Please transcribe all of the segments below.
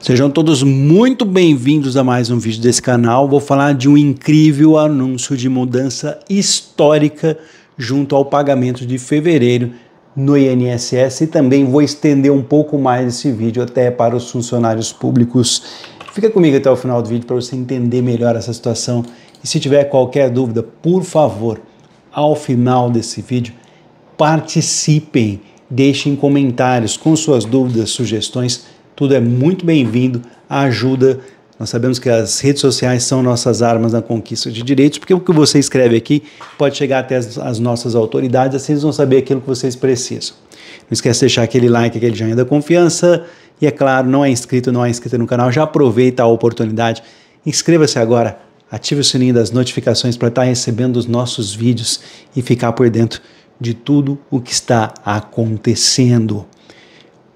Sejam todos muito bem-vindos a mais um vídeo desse canal. Vou falar de um incrível anúncio de mudança histórica junto ao pagamento de fevereiro no INSS e também vou estender um pouco mais esse vídeo até para os funcionários públicos. Fica comigo até o final do vídeo para você entender melhor essa situação. E se tiver qualquer dúvida, por favor, ao final desse vídeo, participem, deixem comentários com suas dúvidas, sugestões tudo é muito bem-vindo, ajuda. Nós sabemos que as redes sociais são nossas armas na conquista de direitos, porque o que você escreve aqui pode chegar até as, as nossas autoridades, assim eles vão saber aquilo que vocês precisam. Não esquece de deixar aquele like, aquele joinha da confiança. E é claro, não é inscrito, não é inscrito no canal, já aproveita a oportunidade. Inscreva-se agora, ative o sininho das notificações para estar recebendo os nossos vídeos e ficar por dentro de tudo o que está acontecendo.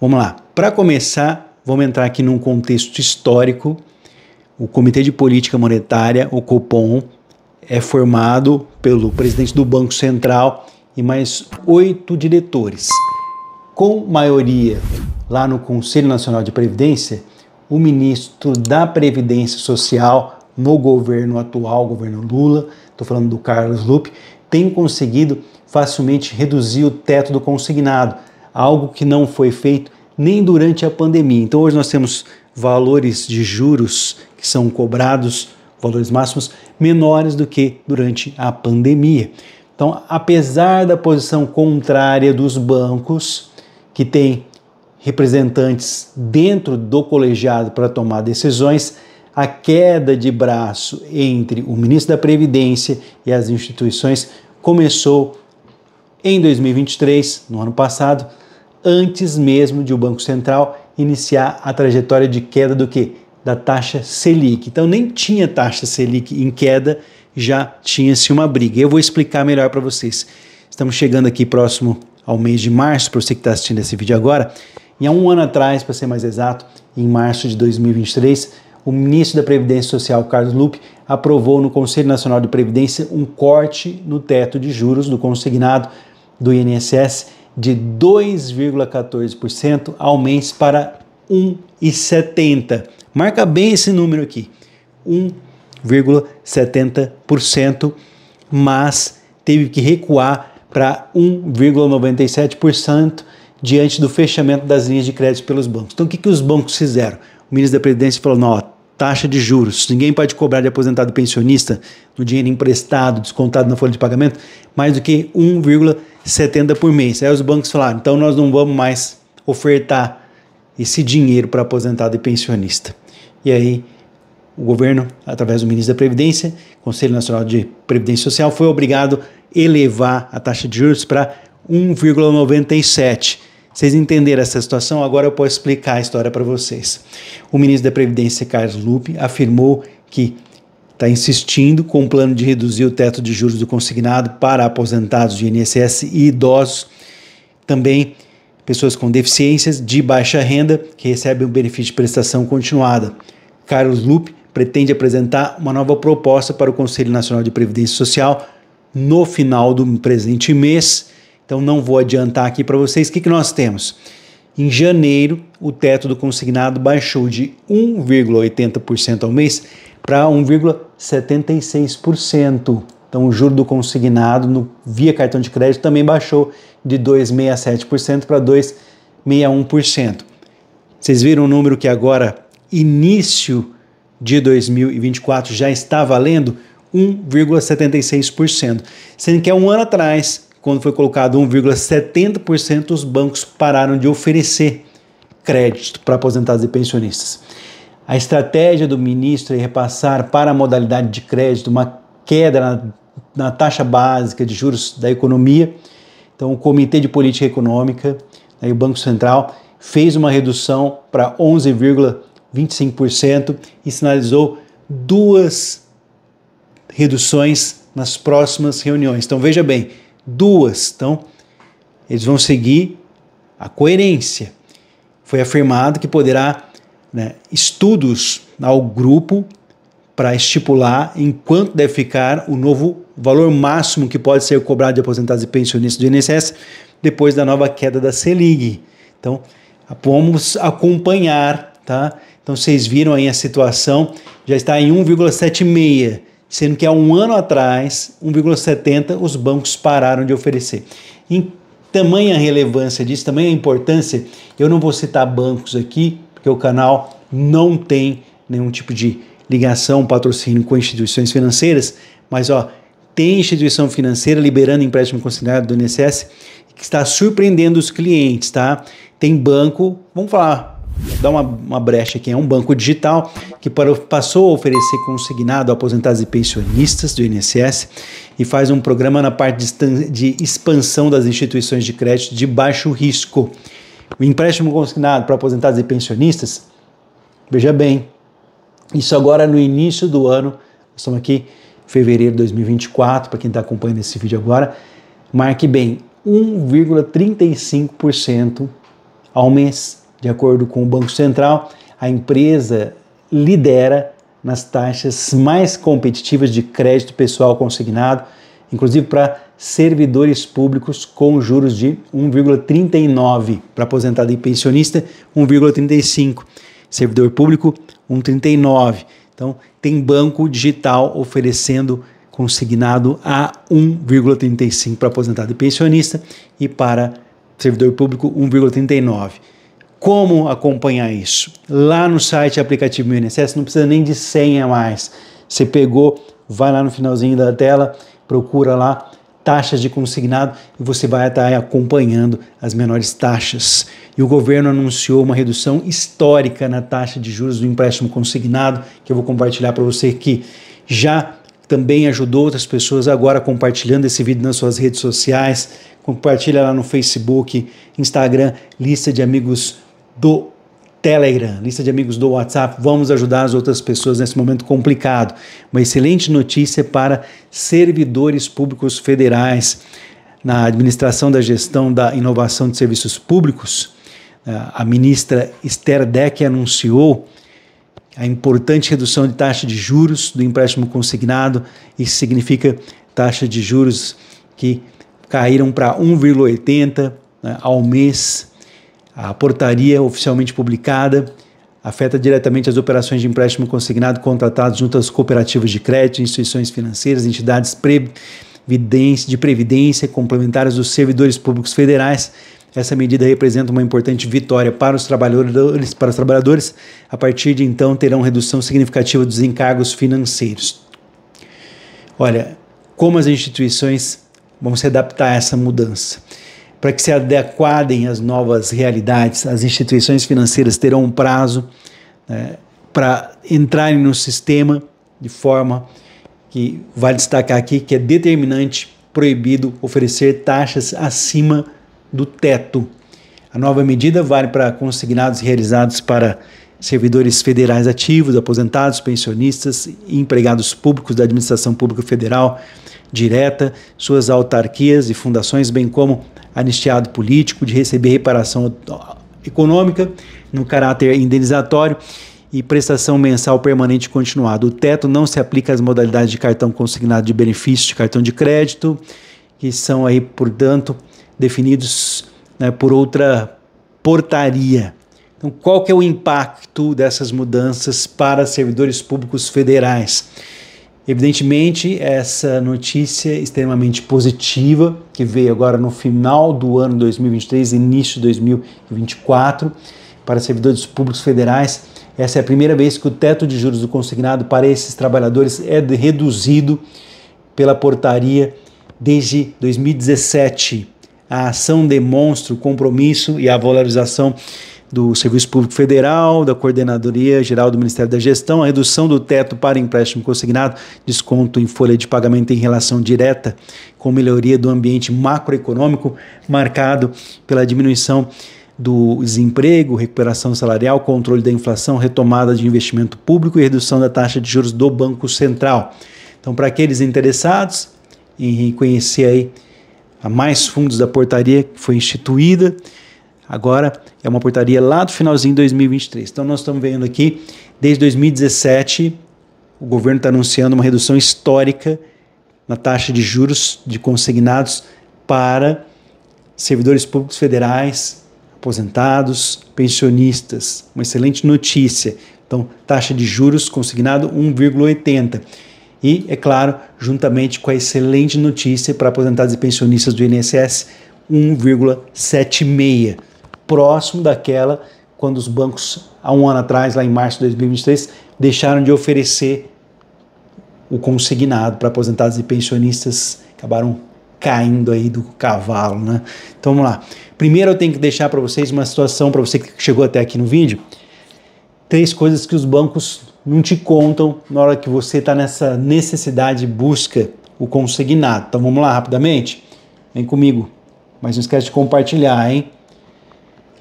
Vamos lá. Para começar, Vamos entrar aqui num contexto histórico. O Comitê de Política Monetária, o Copom, é formado pelo presidente do Banco Central e mais oito diretores. Com maioria lá no Conselho Nacional de Previdência, o ministro da Previdência Social no governo atual, governo Lula, estou falando do Carlos Lupe, tem conseguido facilmente reduzir o teto do consignado, algo que não foi feito nem durante a pandemia. Então hoje nós temos valores de juros que são cobrados, valores máximos, menores do que durante a pandemia. Então, apesar da posição contrária dos bancos, que tem representantes dentro do colegiado para tomar decisões, a queda de braço entre o ministro da Previdência e as instituições começou em 2023, no ano passado, antes mesmo de o Banco Central iniciar a trajetória de queda do que? Da taxa Selic. Então nem tinha taxa Selic em queda, já tinha-se uma briga. Eu vou explicar melhor para vocês. Estamos chegando aqui próximo ao mês de março, para você que está assistindo esse vídeo agora. E há um ano atrás, para ser mais exato, em março de 2023, o ministro da Previdência Social, Carlos Lupe, aprovou no Conselho Nacional de Previdência um corte no teto de juros do consignado do INSS de 2,14% ao mês para 1,70%. Marca bem esse número aqui, 1,70%, mas teve que recuar para 1,97% diante do fechamento das linhas de crédito pelos bancos. Então, o que, que os bancos fizeram? O ministro da Previdência falou: não, taxa de juros. Ninguém pode cobrar de aposentado e pensionista no dinheiro emprestado, descontado na folha de pagamento, mais do que 1,70 por mês. Aí os bancos falaram: então nós não vamos mais ofertar esse dinheiro para aposentado e pensionista. E aí o governo, através do ministro da Previdência, Conselho Nacional de Previdência Social, foi obrigado a elevar a taxa de juros para 1,97 vocês entenderam essa situação? Agora eu posso explicar a história para vocês. O ministro da Previdência, Carlos Lupe, afirmou que está insistindo com o plano de reduzir o teto de juros do consignado para aposentados de INSS e idosos, também pessoas com deficiências de baixa renda que recebem o benefício de prestação continuada. Carlos Lupe pretende apresentar uma nova proposta para o Conselho Nacional de Previdência Social no final do presente mês então não vou adiantar aqui para vocês o que, que nós temos. Em janeiro, o teto do consignado baixou de 1,80% ao mês para 1,76%. Então, o juro do consignado no, via cartão de crédito também baixou de 2,67% para 2,61%. Vocês viram o número que agora, início de 2024, já está valendo 1,76%. Sendo que há é um ano atrás, quando foi colocado 1,70%, os bancos pararam de oferecer crédito para aposentados e pensionistas. A estratégia do ministro é repassar para a modalidade de crédito uma queda na, na taxa básica de juros da economia. Então, o Comitê de Política Econômica né, e o Banco Central fez uma redução para 11,25% e sinalizou duas reduções nas próximas reuniões. Então, veja bem, duas. Então, eles vão seguir a coerência. Foi afirmado que poderá né, estudos ao grupo para estipular em quanto deve ficar o novo valor máximo que pode ser cobrado de aposentados e pensionistas do INSS depois da nova queda da Selig. Então, vamos acompanhar, tá? Então, vocês viram aí a situação, já está em 1,76 sendo que há um ano atrás, 1,70 os bancos pararam de oferecer. Em tamanha relevância disso, tamanha importância, eu não vou citar bancos aqui, porque o canal não tem nenhum tipo de ligação, patrocínio com instituições financeiras, mas ó, tem instituição financeira liberando empréstimo consignado do INSS que está surpreendendo os clientes, tá? Tem banco, vamos falar, Dá uma, uma brecha aqui, é um banco digital que passou a oferecer consignado a aposentados e pensionistas do INSS e faz um programa na parte de, de expansão das instituições de crédito de baixo risco. O empréstimo consignado para aposentados e pensionistas, veja bem, isso agora no início do ano, estamos aqui fevereiro de 2024, para quem está acompanhando esse vídeo agora, marque bem 1,35% ao mês de acordo com o Banco Central, a empresa lidera nas taxas mais competitivas de crédito pessoal consignado, inclusive para servidores públicos com juros de 1,39, para aposentado e pensionista 1,35, servidor público 1,39. Então, tem banco digital oferecendo consignado a 1,35 para aposentado e pensionista e para servidor público 1,39. Como acompanhar isso? Lá no site aplicativo do INSS não precisa nem de senha mais. Você pegou, vai lá no finalzinho da tela, procura lá taxas de consignado e você vai estar acompanhando as menores taxas. E o governo anunciou uma redução histórica na taxa de juros do empréstimo consignado, que eu vou compartilhar para você que já também ajudou outras pessoas agora compartilhando esse vídeo nas suas redes sociais. Compartilha lá no Facebook, Instagram, lista de amigos do Telegram, lista de amigos do WhatsApp. Vamos ajudar as outras pessoas nesse momento complicado. Uma excelente notícia para servidores públicos federais na administração da gestão da inovação de serviços públicos. Ah, a ministra Esther Deck anunciou a importante redução de taxa de juros do empréstimo consignado. Isso significa taxa de juros que caíram para 1,80 né, ao mês a portaria é oficialmente publicada afeta diretamente as operações de empréstimo consignado contratadas junto às cooperativas de crédito, instituições financeiras, entidades de previdência complementares dos servidores públicos federais. Essa medida representa uma importante vitória para os trabalhadores, para os trabalhadores. A partir de então terão redução significativa dos encargos financeiros. Olha, como as instituições vão se adaptar a essa mudança? para que se adequadem às novas realidades. As instituições financeiras terão um prazo né, para entrarem no sistema de forma que vale destacar aqui que é determinante proibido oferecer taxas acima do teto. A nova medida vale para consignados realizados para servidores federais ativos, aposentados, pensionistas e empregados públicos da administração pública federal direta, suas autarquias e fundações, bem como anistiado político, de receber reparação econômica no caráter indenizatório e prestação mensal permanente continuada. O teto não se aplica às modalidades de cartão consignado de benefício de cartão de crédito, que são aí, portanto, definidos né, por outra portaria. Então, qual que é o impacto dessas mudanças para servidores públicos federais? Evidentemente, essa notícia é extremamente positiva, que veio agora no final do ano 2023, início de 2024, para servidores públicos federais, essa é a primeira vez que o teto de juros do consignado para esses trabalhadores é reduzido pela portaria desde 2017. A ação demonstra o compromisso e a valorização do Serviço Público Federal, da Coordenadoria Geral do Ministério da Gestão, a redução do teto para empréstimo consignado, desconto em folha de pagamento em relação direta com melhoria do ambiente macroeconômico, marcado pela diminuição do desemprego, recuperação salarial, controle da inflação, retomada de investimento público e redução da taxa de juros do Banco Central. Então, para aqueles interessados em conhecer aí a mais fundos da portaria que foi instituída, Agora é uma portaria lá do finalzinho de 2023. Então nós estamos vendo aqui, desde 2017, o governo está anunciando uma redução histórica na taxa de juros de consignados para servidores públicos federais, aposentados, pensionistas. Uma excelente notícia. Então, taxa de juros consignado 1,80. E, é claro, juntamente com a excelente notícia para aposentados e pensionistas do INSS, 1,76 próximo daquela quando os bancos, há um ano atrás, lá em março de 2023, deixaram de oferecer o consignado para aposentados e pensionistas, acabaram caindo aí do cavalo, né? Então vamos lá. Primeiro eu tenho que deixar para vocês uma situação, para você que chegou até aqui no vídeo, três coisas que os bancos não te contam na hora que você está nessa necessidade busca o consignado. Então vamos lá rapidamente? Vem comigo. Mas não esquece de compartilhar, hein?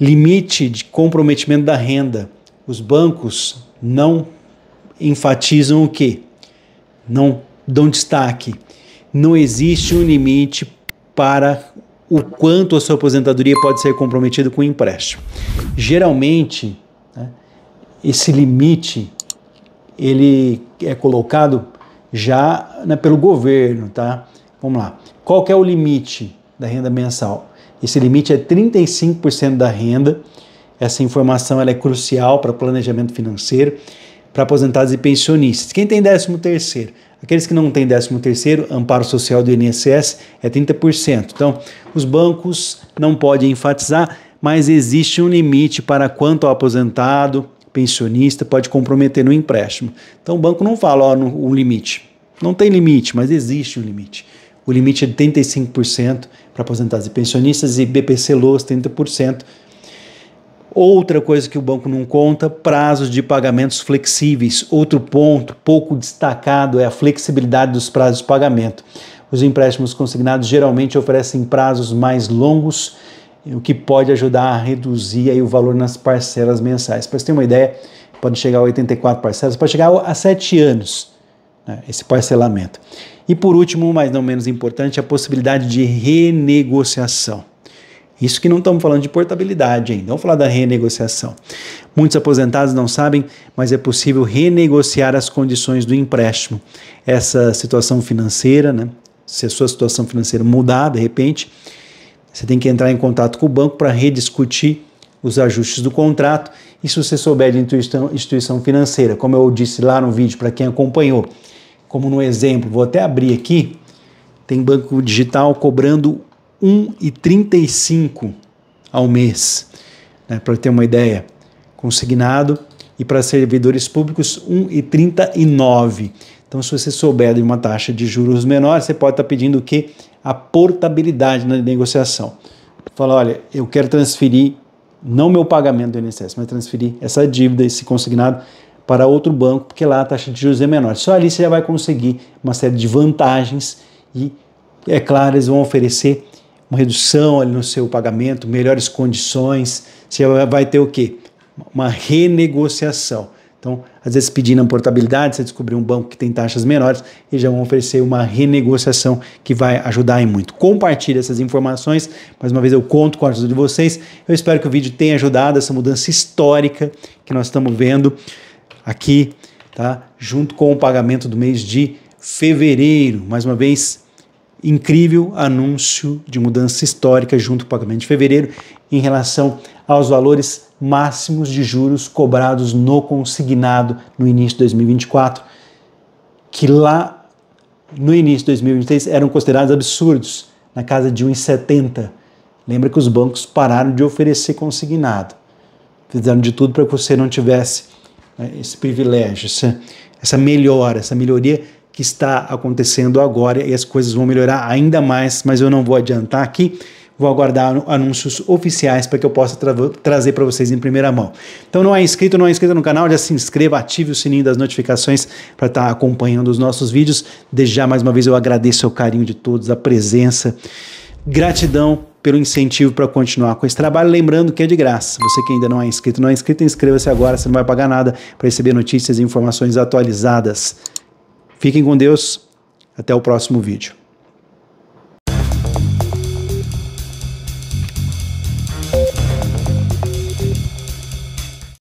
limite de comprometimento da renda. Os bancos não enfatizam o que? Não dão destaque. Não existe um limite para o quanto a sua aposentadoria pode ser comprometida com o empréstimo. Geralmente, né, esse limite ele é colocado já né, pelo governo, tá? Vamos lá. Qual é o limite da renda mensal? Esse limite é 35% da renda. Essa informação é crucial para planejamento financeiro, para aposentados e pensionistas. Quem tem 13 terceiro? Aqueles que não têm 13 terceiro, amparo social do INSS é 30%. Então, os bancos não podem enfatizar, mas existe um limite para quanto o aposentado, pensionista pode comprometer no empréstimo. Então, o banco não fala ó, um limite. Não tem limite, mas existe um limite. O limite é de 35%, para aposentados e pensionistas e BPC Loas 30%. Outra coisa que o banco não conta, prazos de pagamentos flexíveis. Outro ponto pouco destacado é a flexibilidade dos prazos de pagamento. Os empréstimos consignados geralmente oferecem prazos mais longos, o que pode ajudar a reduzir aí o valor nas parcelas mensais. Para você ter uma ideia, pode chegar a 84 parcelas, pode chegar a 7 anos né, esse parcelamento. E por último, mas não menos importante, a possibilidade de renegociação. Isso que não estamos falando de portabilidade ainda, vamos falar da renegociação. Muitos aposentados não sabem, mas é possível renegociar as condições do empréstimo. Essa situação financeira, né? se a sua situação financeira mudar de repente, você tem que entrar em contato com o banco para rediscutir os ajustes do contrato. E se você souber de instituição financeira, como eu disse lá no vídeo para quem acompanhou, como no exemplo, vou até abrir aqui, tem banco digital cobrando 1,35 ao mês, né, para ter uma ideia, consignado, e para servidores públicos 1,39. Então, se você souber de uma taxa de juros menor, você pode estar tá pedindo o quê? A portabilidade na negociação. Fala, olha, eu quero transferir não meu pagamento do INSS, mas transferir essa dívida, esse consignado para outro banco, porque lá a taxa de juros é menor. Só ali você já vai conseguir uma série de vantagens e, é claro, eles vão oferecer uma redução ali no seu pagamento, melhores condições. Você vai ter o quê? Uma renegociação. Então, às vezes pedindo a portabilidade, você descobriu um banco que tem taxas menores e já vão oferecer uma renegociação que vai ajudar em muito. Compartilhe essas informações. Mais uma vez, eu conto com a ajuda de vocês. Eu espero que o vídeo tenha ajudado essa mudança histórica que nós estamos vendo aqui, tá? Junto com o pagamento do mês de fevereiro. Mais uma vez, incrível anúncio de mudança histórica junto com o pagamento de fevereiro em relação aos valores máximos de juros cobrados no consignado no início de 2024, que lá no início de 2023 eram considerados absurdos, na casa de 1,70. Lembra que os bancos pararam de oferecer consignado. Fizeram de tudo para que você não tivesse né, esse privilégio, essa, essa melhora, essa melhoria que está acontecendo agora e as coisas vão melhorar ainda mais, mas eu não vou adiantar aqui. Vou aguardar anúncios oficiais para que eu possa tra trazer para vocês em primeira mão. Então, não é inscrito, não é inscrito no canal, já se inscreva, ative o sininho das notificações para estar tá acompanhando os nossos vídeos. Desde já, mais uma vez, eu agradeço o carinho de todos, a presença. Gratidão pelo incentivo para continuar com esse trabalho. Lembrando que é de graça. Você que ainda não é inscrito, não é inscrito, inscreva-se agora, você não vai pagar nada para receber notícias e informações atualizadas. Fiquem com Deus. Até o próximo vídeo.